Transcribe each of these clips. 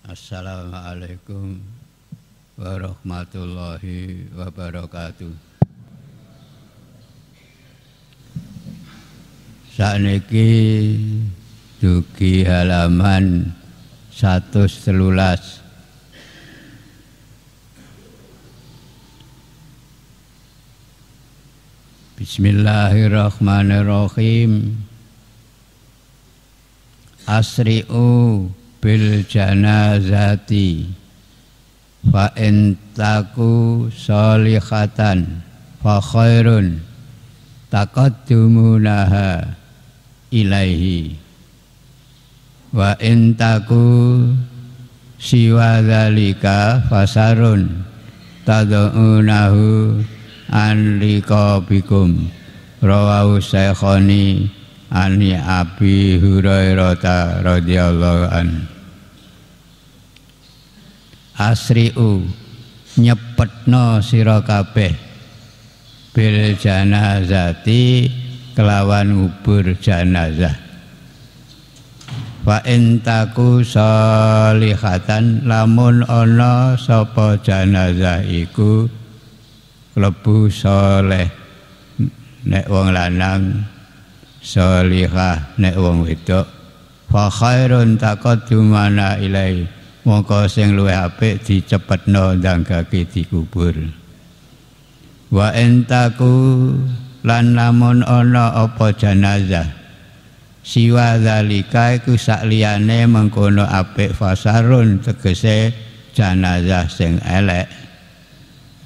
Assalamualaikum warahmatullahi wabarakatuh. Sakniki dugi halaman 113. Bismillahirrahmanirrahim. Asri'u bil janazati fa intaku solihatan fa khairun taqaddumunaha ilaihi wa intaku siwa dzalika fasarun tad'unahu an liqabikum rawahu syekhani ani ya Abi Hurairah radhiyallahu an asriu nyepetno sira kabeh bil janazati kelawan ngubur janazah fa intaku salihatan lamun ana sapa janazah iku klebu saleh nek wong lanang salihah nek wong wedok fa khairun taqaddumana ilai mongko sing luwih apik dicepetno ndang gawe dikubur wa entaku lan namun ana apa jenazah siwa zalika iku sak liyane mengkono apik fasarun tegese jenazah sing elek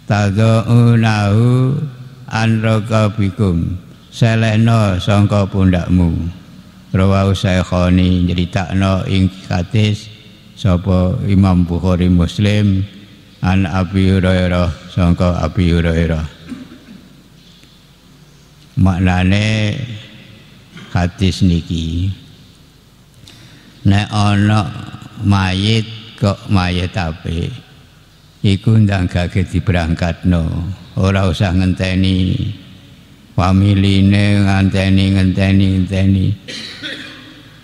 tazaunahu anraka bikum selehno songko pundakmu rawahu saikhani nyeritakno ing katis. Sopo Imam Bukhari Muslim an Abi Hurairah sangka Abi Hurairah maknane hadis niki nek ono mayit kok mayit apik iku ndang gage diberangkatno ora usah ngenteni pamiline nganteni ngenteni ngenteni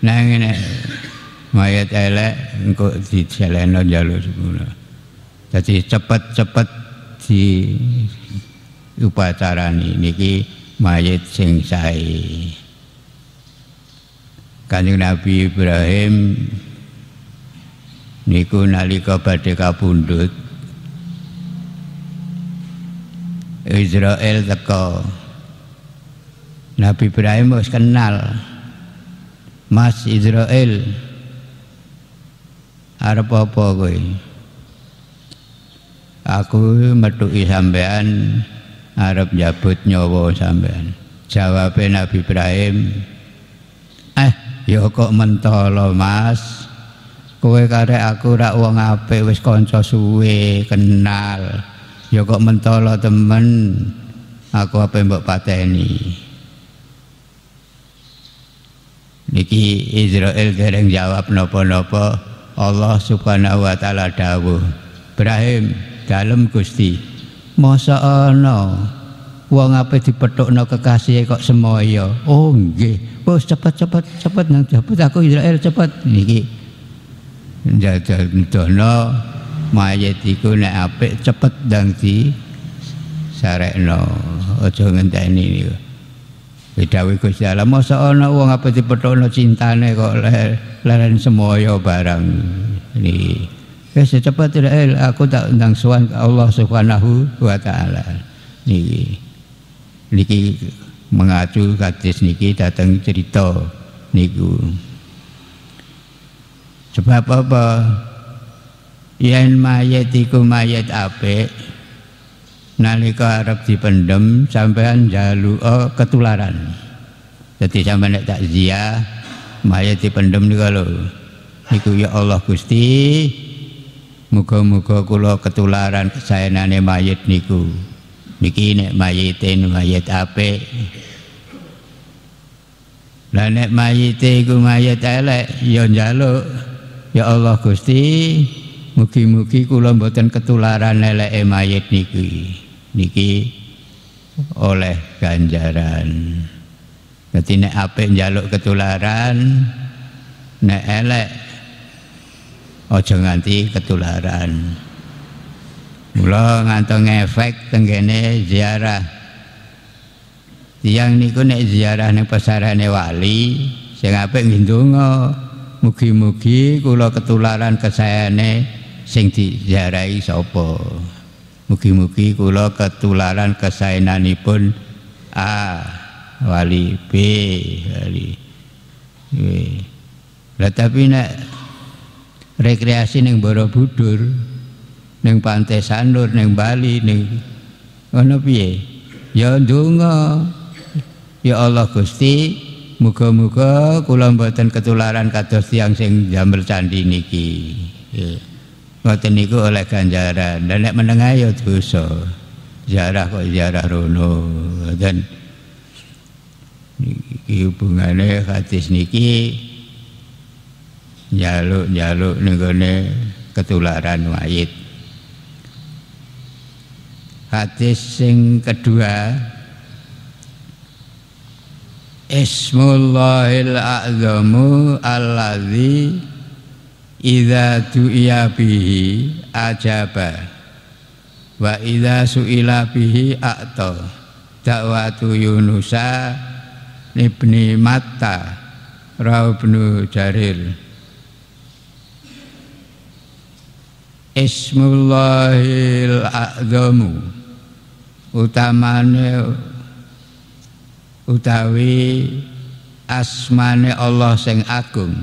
nang ngene mayat elek engko dijeleno jalur ngono dadi cepet-cepet di upacara niki mayit sing sae Kanjeng Nabi Ibrahim niku nalika badhe kapundhut Israel teko Nabi Ibrahim harus kenal Mas Israel Harap apa kowe Aku metuki sampean Harap jabut nyawa sampean Jawabe Nabi Ibrahim Eh ya kok mentolo Mas kowe kare aku rak wong apa wis kanca suwe kenal ya kok mentolo temen aku apa mbok pateni niki Israel dereng jawab nopo nopo Allah Subhanahu wa taala dawuh Ibrahim dalam Gusti masa ana wong ape dipethukno kekasih kok semoyo oh nggih wis oh, cepet cepet cepet nang cepet aku Israel cepet niki jadono mayit iku nek apik cepet dang di sarekno aja ngenteni niku Didhawuhi Gusti Allah, masa ana wong apa dipethokno cintane kok leren semoyo barang. Ini wis cepet eh, aku tak ndang suwan Allah Subhanahu wa taala. Niki niki mengacu kados niki datang cerita niku. Sebab apa? Yen mayat iku mayat apik, nalika arep dipendem sampean jaluk oh, eh, ketularan. Jadi sampai nek zia mayat dipendem nika lho. Niku ya Allah Gusti, muga-muga kula ketularan kesayanane mayit niku. Niki nek mayitin mayit apik. Lah nek mayite iku mayit elek ya njaluk ya Allah Gusti, mugi-mugi kula mboten ketularan eleke mayit niki niki oleh ganjaran. Jadi nek apik njaluk ketularan, nek elek aja nganti ketularan. Mula ngantong efek tenggene ziarah. Tiang niku nek ziarah ning pesarane wali, sing apik ndonga. Mugi-mugi kula ketularan kesayane sing diziarahi sapa. Mugi-mugi kula ketularan kesaenanipun A wali B wali B. Lah tapi nek rekreasi ning Borobudur, ning Pantai Sanur, ning Bali, ning ngono piye? Ya ndonga. Ya Allah Gusti, muga-muga kula mboten ketularan kados tiyang sing jambel candi niki. Yeah ngoten niku oleh ganjaran dan nek menengah ya dosa ziarah kok ziarah rono dan iki hubungane hadis niki njaluk-njaluk nenggone ketularan mayit hadis sing kedua Ismullahil a'zamu alladzi Idza du'iya bihi ajaba wa idza su'ila bihi a'ta dakwatu Yunusa ibni Matta Raubnu jaril. Ismullahil A'zamu utamane utawi asmane Allah sing agung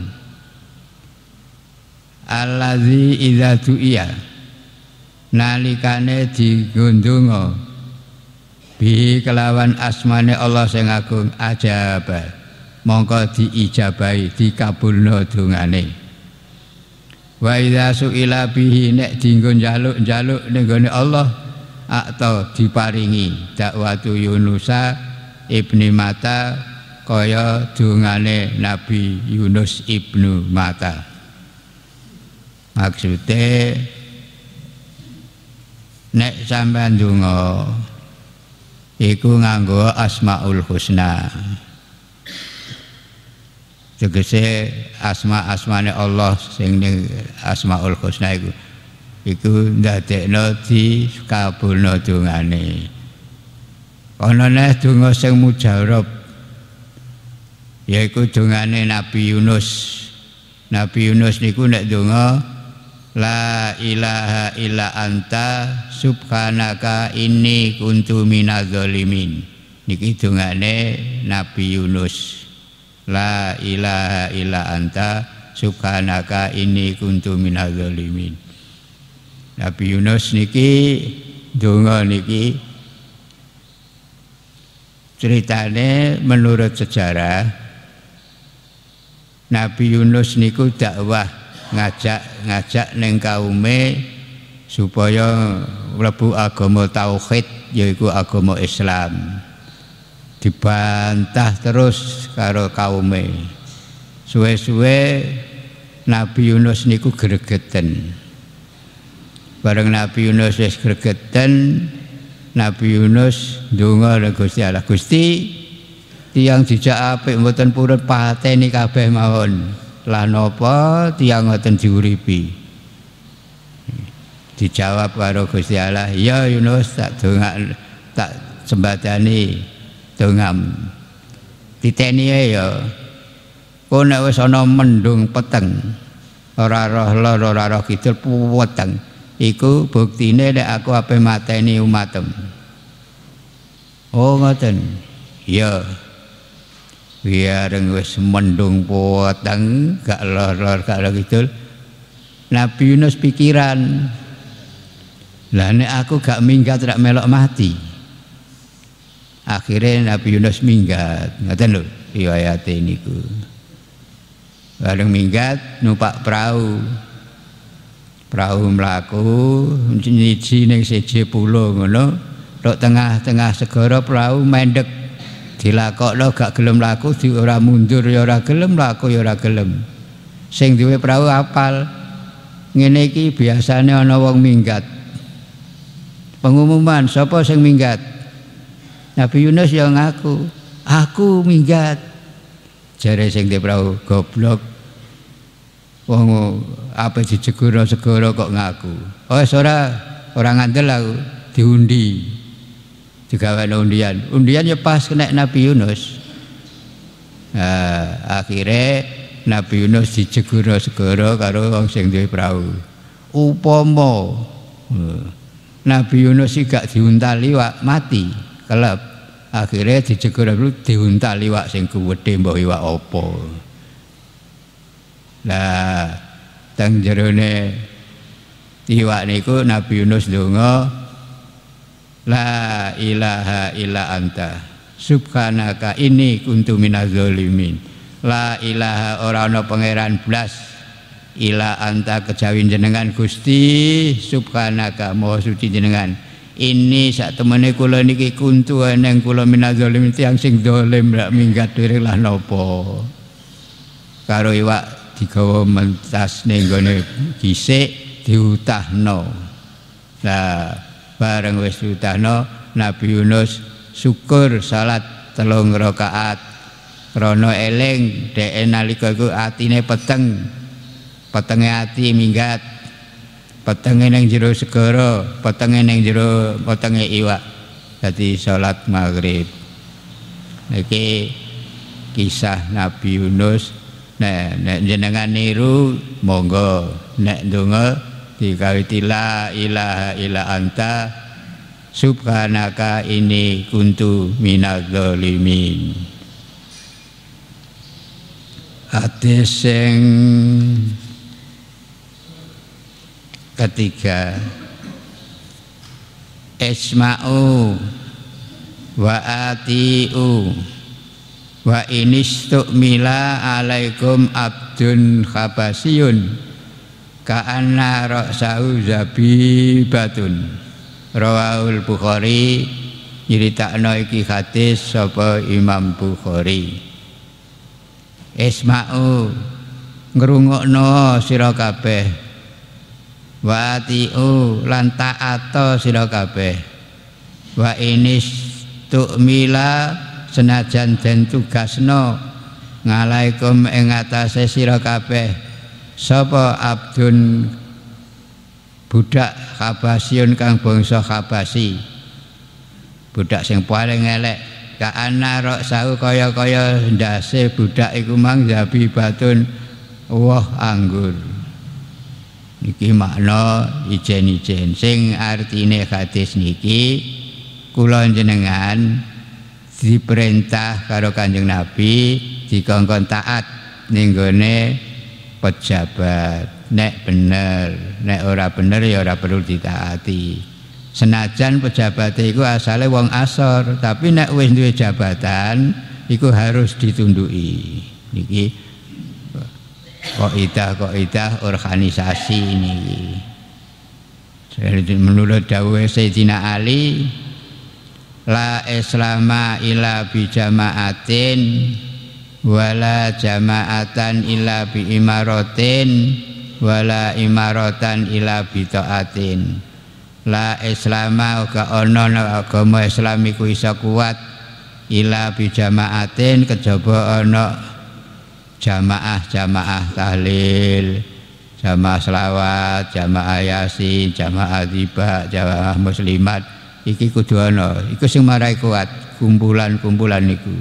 allazi idza du'iya nalikane digondonga bi kelawan asmane Allah sing agung ajaba mongko diijabahi dikabulno dongane wa idza suila bihi nek dinggo njaluk-njaluk ning Allah atau diparingi dakwatu Yunusa ibni Mata kaya dungane Nabi Yunus ibnu Mata Maksudnya, nek sampean donga iku nganggo asmaul husna tegese asma-asmane Allah sing asmaul husna iku iku ndadekno di kabulno dongane. Ana neh donga sing mujarab yaiku dongane Nabi Yunus. Nabi Yunus niku nek donga La ilaha illa anta subhanaka inni kuntu minadzalimin. Niki dongane Nabi Yunus. La ilaha illa anta subhanaka inni kuntu minadzalimin. Nabi Yunus niki donga niki ceritane menurut sejarah Nabi Yunus niku dakwah ngajak-ngajak neng kaume supaya lebu agama tauhid yaitu agama Islam. Dibantah terus karo kaume. Suwe-suwe Nabi Yunus niku gregeten. Bareng Nabi Yunus wis gregeten, Nabi Yunus ndonga lha Gusti Allah. Gusti, tiyang dijak apik mboten purut pateni kabeh mawon lah napa tiyang ngoten diuripi dijawab karo Gusti Allah ya Yunus tak dongak tak sembadani dongam titeni ya kowe nek wis ana mendung peteng ora roh lor ora roh kidul peteng iku buktine nek aku ape mateni umatem oh ngoten ya yeah biareng wis mendung poteng gak lor-lor gak lor gitu Nabi Yunus pikiran lah ne aku gak minggat rak melok mati akhirnya Nabi Yunus minggat ngaten lho riwayate ku bareng minggat numpak perahu perahu mlaku nyiji ning seje pulo ngono tok tengah-tengah segera perahu mendek dilakokno gak gelem laku di ora mundur ya ora gelem laku ya ora gelem sing duwe prau apal ngene iki biasane ana wong minggat pengumuman sapa sing minggat Nabi Yunus ya ngaku aku minggat jare sing duwe prau goblok wong apa dijegoro segoro kok ngaku oh ora ora ngandel aku diundi kena undian undian ya pas kena Nabi Yunus nah, akhirnya Nabi Yunus dijegur segoro karo wong sing duwe perahu upama hmm, Nabi Yunus juga gak wak mati kelep akhirnya dijegur dulu diuntali wak sing kuwedhe mbok iwak apa lah teng jerone iwak niku Nabi Yunus donga La ilaha illa anta Subhanaka ini kuntu minazolimin La ilaha ora pangeran blas ila anta kejawin jenengan Gusti subhanaka maha suci jenengan ini saat temene kula niki kuntu neng kula minazolimin tiyang sing dolim rak minggat diri lah nopo karo iwak digawa mentas nenggone gone dhisik no. nah bareng wis ditahno Nabi Yunus syukur salat telung rakaat krana eling dhek nalika iku atine peteng petenge ati minggat petenge ning jero segara petenge ning jero petenge iwak dadi salat maghrib niki kisah Nabi Yunus nek nek jenengan niru monggo nek ndonga dikawiti la ilaha ila anta subhanaka ini kuntu minadzalimin ate sing ketiga isma'u wa ati'u wa inistukmila alaikum abdun khabasiyun ka'anna ra'sahu zabibatun rawahul bukhari nyeritakno iki hadis sapa Imam Bukhari Isma'u ngrungokno sira kabeh waatiu lan ta'ata sira kabeh wa inis tu'mila senajan den tugasno ngalaikum ing atase sira kabeh sapa abdun budak khabasiun kang bangsa khabasi budak sing paling elek ka ana rok sau kaya-kaya ndase budak iku mang jabi batun woh anggur niki makna ijen-ijen sing artine hadis niki kula jenengan diperintah karo Kanjeng Nabi dikongkon taat ninggone, pejabat nek bener nek ora bener ya ora perlu ditaati senajan pejabat itu asale wong asor tapi nek wis duwe jabatan iku harus ditunduki niki kok idah organisasi ini? menurut dawuh Sayyidina Ali la islama ila bijamaatin wala jama'atan illa bi imaratin wala imaratan illa bi taatin la islama uga ana agama islam iku iso kuat illa bi jama'atin kejaba ono jamaah-jamaah tahlil jamaah selawat jamaah yasin jamaah dziba jamaah muslimat iki kudu ana iku sing marai kuat kumpulan-kumpulan niku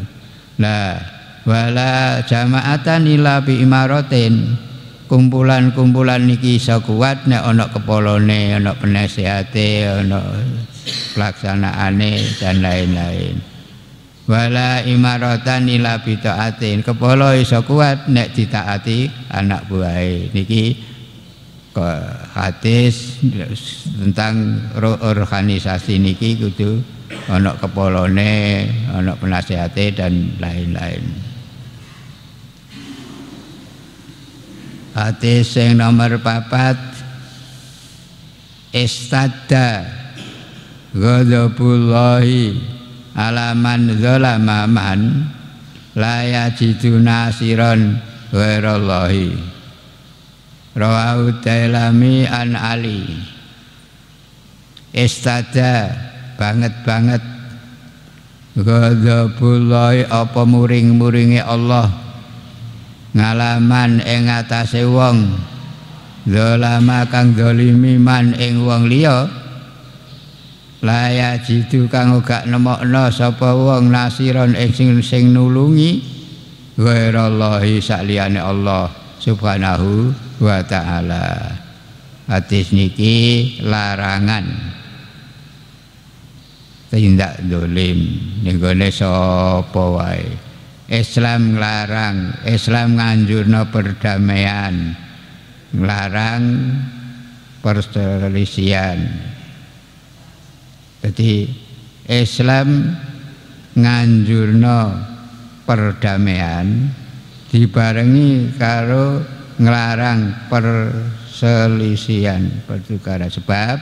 lah wala jama'atan ila bi imaratin kumpulan-kumpulan niki iso kuat nek ana kepolone ana penasehate ana pelaksanaane dan lain-lain wala imaratan ila bi taatin kepolo iso kuat nek ditaati anak buah niki hadis tentang organisasi niki kudu ana kepolone ana penasehate dan lain-lain Hadis yang nomor papat Istadda Ghadabullahi Alaman zolamaman Laya jidu nasiron Wairallahi Rawahu dailami an Ali Istada Banget-banget Ghadabullahi apa muring-muringi Allah ngalaman ing atase wong zalama kang zalimi man ing wong liya laya jitu kang ora nemokno sapa wong nasiron ing sing sing nulungi ghairallahi sakliyane Allah subhanahu wa taala hadis niki larangan tindak dolim nenggone sapa wae Islam ngelarang Islam nganjurno perdamaian. ngelarang perselisihan. Jadi Islam nganjurno perdamaian dibarengi karo ngelarang perselisian pertukaran sebab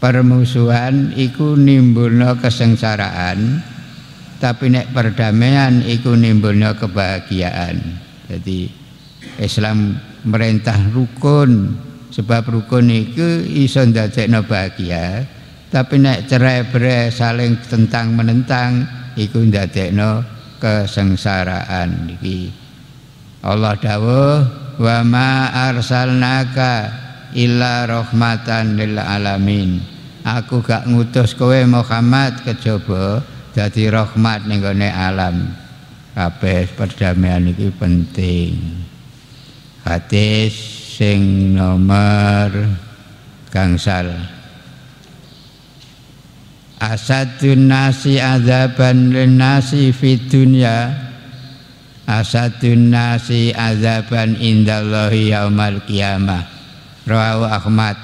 permusuhan iku nimbulno kesengsaraan tapi nek perdamaian iku nimbulnya kebahagiaan jadi Islam merintah rukun sebab rukun itu iso ndadekno bahagia tapi nek cerai berai saling tentang menentang iku ndadekno kesengsaraan iki Allah dawuh wa ma arsalnaka illa rahmatan lil alamin aku gak ngutus kowe Muhammad kejaba jadi rahmat ning alam kabeh perdamaian itu penting hadis sing nomor gangsal asadun nasi azaban dan nasi fitunya. dunya asadun nasi azaban indallahi yaumal kiamah rawahu ahmad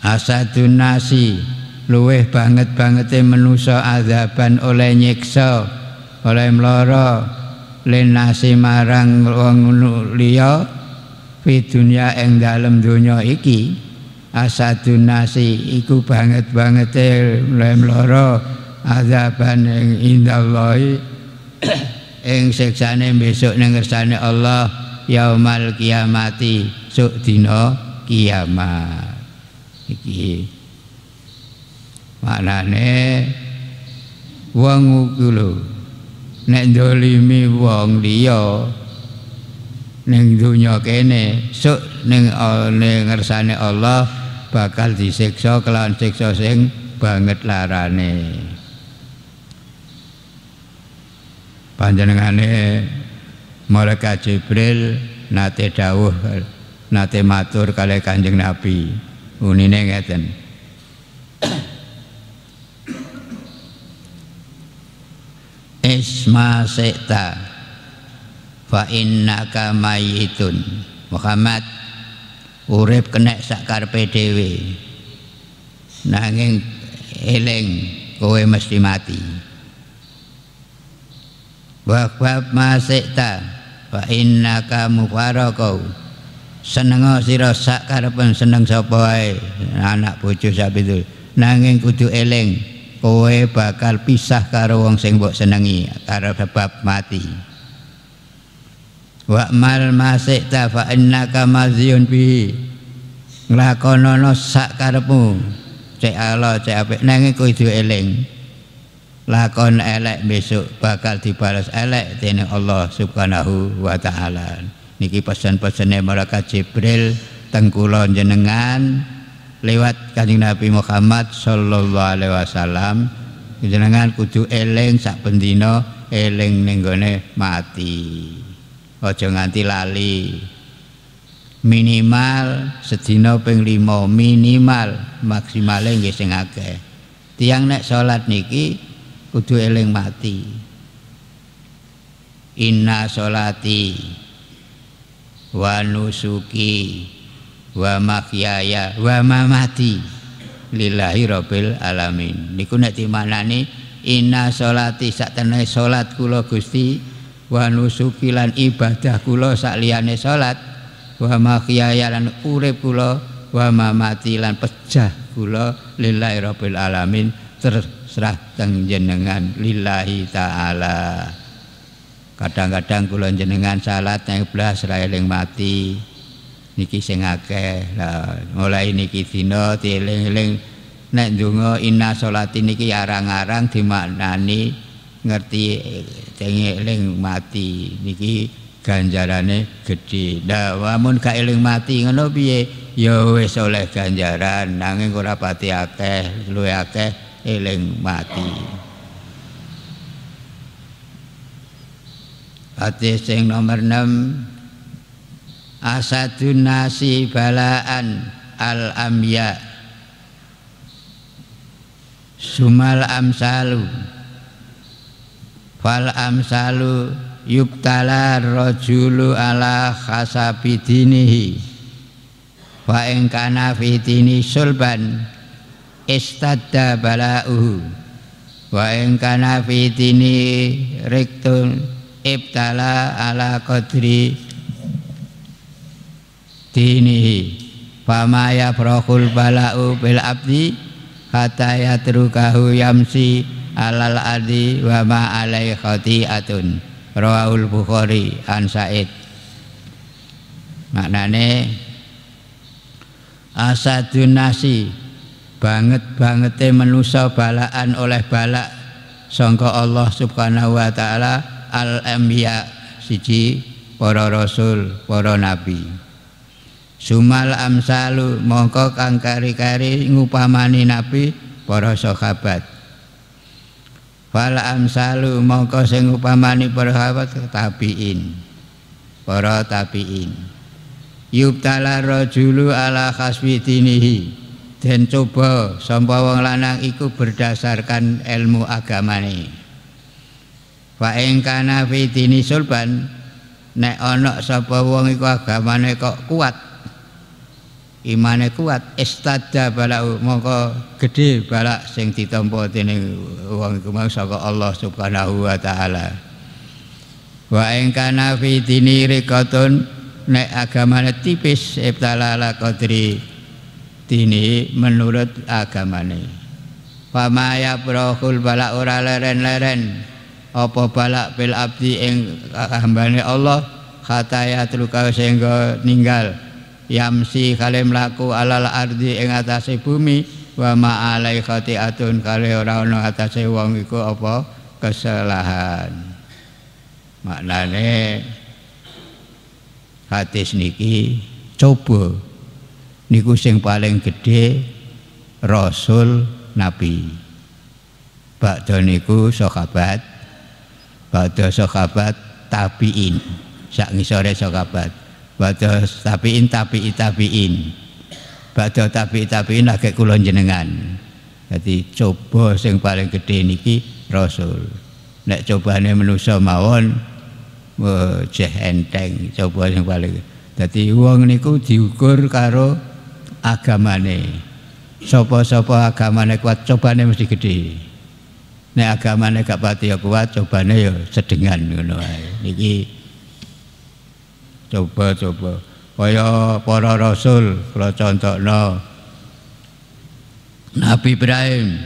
asadun nasi luweh banget banget menusa azaban oleh nyeksa, oleh mloro lan nasi marang wong liya fi dunya ing dalem donya iki asadun nasi iku banget banget oleh mloro azaban ing indallah ing siksane besok ning kersane Allah yaumal kiamati suk dina kiamat iki maknane wong iku lho nek ndolimi wong liya ning donya kene sok ning ngersane Allah bakal disiksa kelawan siksa sing banget larane panjenengane mereka Jibril nate dawuh nate matur kali kanjeng Nabi unine ngeten ihmis ma fa innaka mayitun Muhammad urip kena sakar PDW nanging eleng kowe mesti mati wa bab ma syi'ta fa innaka mufaraqau seneng sira sakar pun seneng sapa ae anak bojo sak nanging kudu eleng kowe bakal pisah karo wong sing mbok senengi karo sebab mati wa mal masik ta fa innaka maziyun bi nglakonono sak karepmu cek ala cek apik nanging kudu eling lakon elek besok bakal dibalas elek dening Allah Subhanahu wa taala niki pesan-pesane malaikat Jibril teng kula jenengan lewat kanjeng Nabi Muhammad sallallahu alaihi wasallam jenengan kudu eling sak pendino eling nenggone mati ojo nganti lali minimal sedina ping lima minimal maksimale nggih sing akeh tiang nek salat niki kudu eling mati inna salati wa nusuki wa mafiyaya wa mamati lillahi rabbil alamin niku nek dimanani inna sholati saktenane salat kula Gusti wa nusuki lan ibadah kula sakliyane salat wa mahiyaya lan urip kula wa mamati lan pejah kula lillahi rabbil alamin terserah teng jenengan lillahi taala kadang-kadang kula jenengan salat yang belas raya yang mati niki sing akeh mulai niki dina tiling-eling nek donga inna salati niki arang-arang dimaknani ngerti tengeling mati niki ganjarane gedhe ndak wamun gak eling mati ngono piye ya wis oleh ganjaran nanging ora pati akeh luwe akeh eling mati Hadis yang nomor 6 asadun nasi balaan al amya sumal amsalu fal amsalu yubtala rojulu ala khasabidinihi wa ingkana kana sulban istadda bala'uhu wa ingkana kana riktun ibtala ala qadri dinihi fama yafrahul bala'u bil abdi ya terukahu yamsi alal adi wa ma alai khati'atun rawahul bukhari an sa'id maknane asadun nasi banget bangete manusia balaan oleh balak sangka Allah subhanahu wa ta'ala al-ambiya siji para rasul para nabi sumal amsalu mongko kang kari-kari ngupamani nabi para sahabat fal amsalu mongko sing ngupamani para sahabat tabiin para tabiin yubtala rajulu ala khasbi dinihi dan coba sampah wong lanang iku berdasarkan ilmu agamane fa ingkana fi dini sulban nek ana sapa wong iku agamane kok kuat imane kuat istada balau mongko gede balak sing ditampa dening wong iku mau saka Allah Subhanahu wa taala wa ing kana fi dini rikatun nek agamane tipis ibtala ala qadri dini menurut agamane fama ya brahul balak ora leren-leren apa balak fil abdi ing hambane Allah khataya truka sehingga ninggal yamsi kale melaku alal ardi ing atase bumi wa ma hati atun kale orang ana atase wong iku apa kesalahan maknane hati niki coba niku sing paling gede rasul nabi bakda niku sahabat bakda sahabat tabiin sak ngisore sahabat Baca tabiin tabi'i tabiin. Baca tabi'i tabiin lagi kulon jenengan. Jadi coba yang paling gede niki Rasul. Nek cobane manusia mawon jeh enteng coba yang paling Jadi uang niku diukur karo agamane. sopo sapa agamane kuat cobane mesti gede. Nek agamane gak pati ya kuat, cobane ya sedengan ngono ae. Niki coba-coba kaya para rasul kula no. Nabi Ibrahim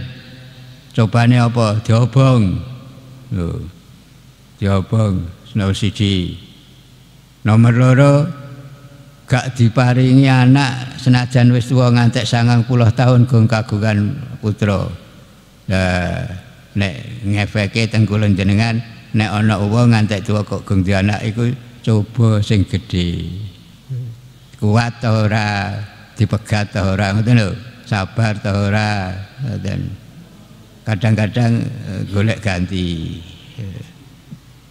cobane apa diobong lho diobong nomor siji nomor loro gak diparingi anak senajan wis tua ngantek sangang puluh tahun gong kagungan putra nah, nek ngefeke kulan jenengan nek ana uwa ngantek tua kok gong anak iku coba sing gede, kuat ta ora dipegat ta ora ngoten sabar ta ora dan kadang-kadang eh, golek ganti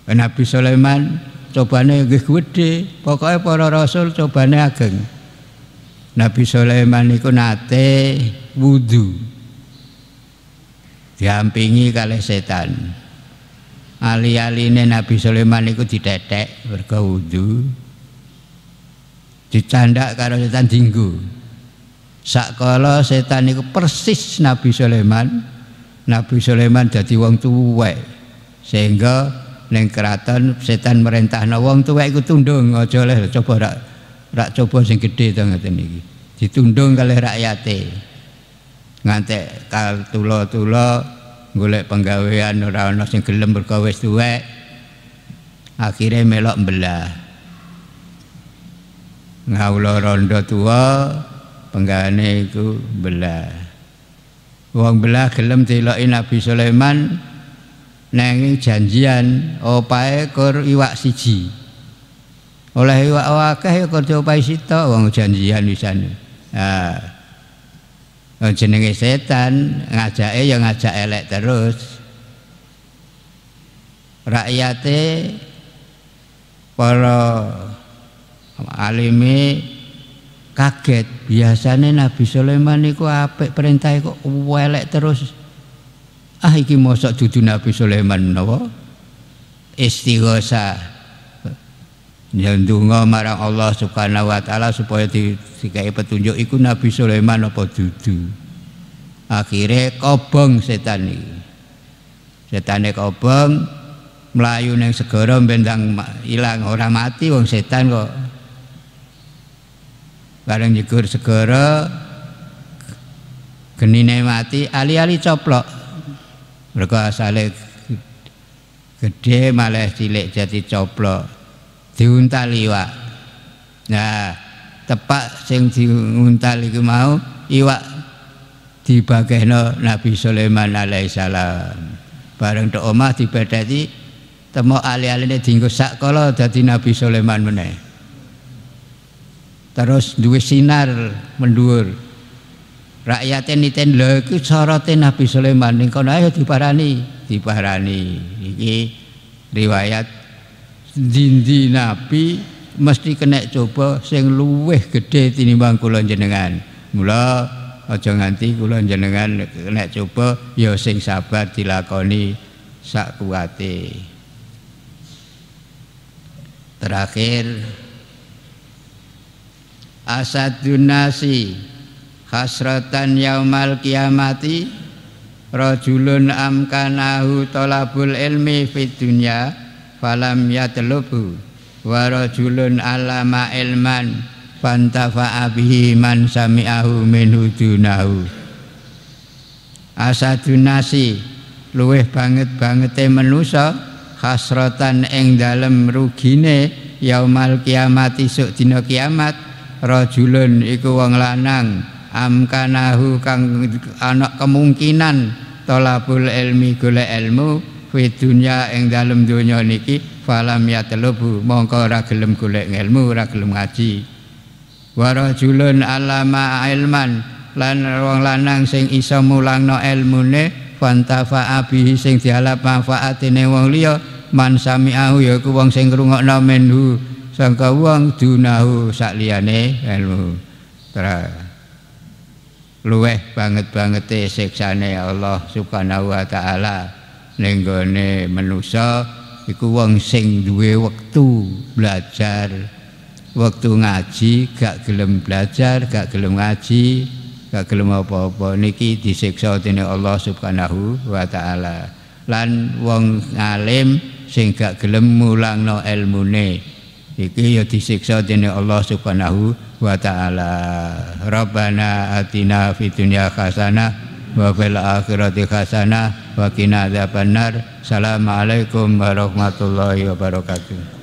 eh, Nabi Sulaiman cobane nggih gedhe pokoke para rasul cobane ageng Nabi Sulaiman itu nate wudu diampingi kali setan ali-aline Nabi Sulaiman iku ditetek mergo wudu dicandak karo setan dinggo sakala setan itu persis Nabi Sulaiman Nabi Sulaiman jadi wong tuwek sehingga Neng keraton setan merintahno wong tuwek iku tundung Ojo leh coba rak rak coba sing gede to ngoten iki ditundung kalih rakyate ngantek kal tula-tula golek penggawean ora ana sing gelem mergo wis tuwek akhire melok mbelah ngawula rondo tua penggaweane iku mbelah wong belah gelem diloki Nabi Sulaiman nanging janjian opae kur iwak siji oleh iwak akeh ya kerja opae sitok wong janjian wisane ha Eh, jenenge setan ngajake ya ngajak elek terus rakyate para alime kaget biasane Nabi Sulaiman itu apa perintahe kok elek terus ah iki mosok dudu Nabi Sulaiman menapa istighosa yang dungo marang Allah Subhanahu wa taala supaya dikai petunjuk iku Nabi Sulaiman apa dudu. Akhirnya kobong setan ini, setan ini kobong melayu yang segera bendang hilang orang mati wong setan kok. Bareng nyegur segera, genine mati alih-alih coplok. mereka asalnya gede malah cilik jadi coplok diuntali iwak. Nah, tepak sing diuntali ku mau iwak dibagehno Nabi Sulaiman salam. Bareng tok omah dipetheti temo ali-aline dienggo sak kala dadi Nabi Sulaiman meneh. Terus duwe sinar mendhuwur. rakyate niten lho iku sorote Nabi Sulaiman ning kono ayo diparani diparani iki riwayat dindi nabi mesti kena coba sing luweh gede tinimbang kula jenengan mula aja nganti kula jenengan kena coba ya sing sabar dilakoni sak kuwate terakhir asadun nasi hasratan yaumal kiamati rajulun amkanahu tolabul ilmi fid dunya falam ya wa warajulun alama ilman fantafa abihi man sami'ahu min hudunahu asadunasi luweh banget bangete menusa khasratan ing dalem rugine yaumal kiamat isuk dina kiamat rajulun iku wong lanang amkanahu kang anak kemungkinan tolabul ilmi golek ilmu fi dunya ing dalem dunya niki falam ya telubu mongko ora gelem golek ilmu ora gelem ngaji warajulun alama ilman lan wong lanang sing iso mulangno ilmune fantafa abihi sing dihalap manfaatine wong liya man sami ahu ya ku wong sing ngrungokno menhu sangka wong dunahu sakliyane ilmu luweh banget-bangete siksane Allah subhanahu wa ta'ala ning manusia iku wong sing duwe wektu belajar waktu ngaji gak gelem belajar gak gelem ngaji gak gelem apa-apa niki disiksa dening Allah Subhanahu wa taala lan wong ngalem sing gak gelem mulangno ilmune iki ya disiksa dening Allah Subhanahu wa taala Rabbana atina fid dunya hasanah wa fil akhirati hasanah wa qina adzabannar. Assalamualaikum warahmatullahi wabarakatuh.